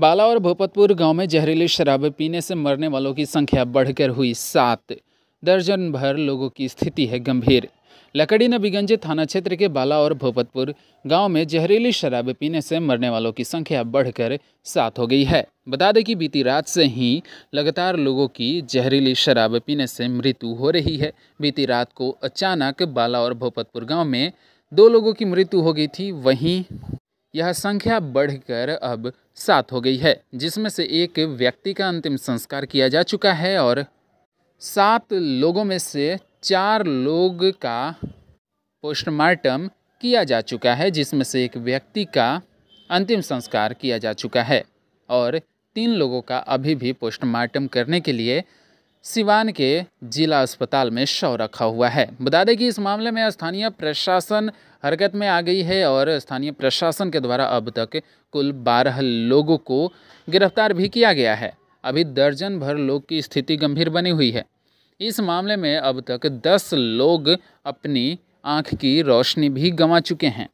बाला और भोपतपुर गांव में जहरीली शराब पीने से मरने वालों की संख्या बढ़कर हुई सात दर्जन भर लोगों की स्थिति है गंभीर लकड़ी नबीगंज थाना क्षेत्र के बाला और भोपतपुर गांव में जहरीली शराब पीने से मरने वालों की संख्या बढ़कर सात हो गई है बता दें कि बीती रात से ही लगातार लोगों की जहरीली शराब पीने से मृत्यु हो रही है बीती रात को अचानक बाला और भोपतपुर गाँव में दो लोगों की मृत्यु हो गई थी वहीं यह संख्या बढ़कर अब सात हो गई है जिसमें से एक व्यक्ति का अंतिम संस्कार किया जा चुका है और सात लोगों में से चार लोग का पोस्टमार्टम किया जा चुका है जिसमें से एक व्यक्ति का अंतिम संस्कार किया जा चुका है और तीन लोगों का अभी भी पोस्टमार्टम करने के लिए सिवान के जिला अस्पताल में शव रखा हुआ है बता दें कि इस मामले में स्थानीय प्रशासन हरकत में आ गई है और स्थानीय प्रशासन के द्वारा अब तक कुल बारह लोगों को गिरफ्तार भी किया गया है अभी दर्जन भर लोग की स्थिति गंभीर बनी हुई है इस मामले में अब तक दस लोग अपनी आँख की रोशनी भी गंवा चुके हैं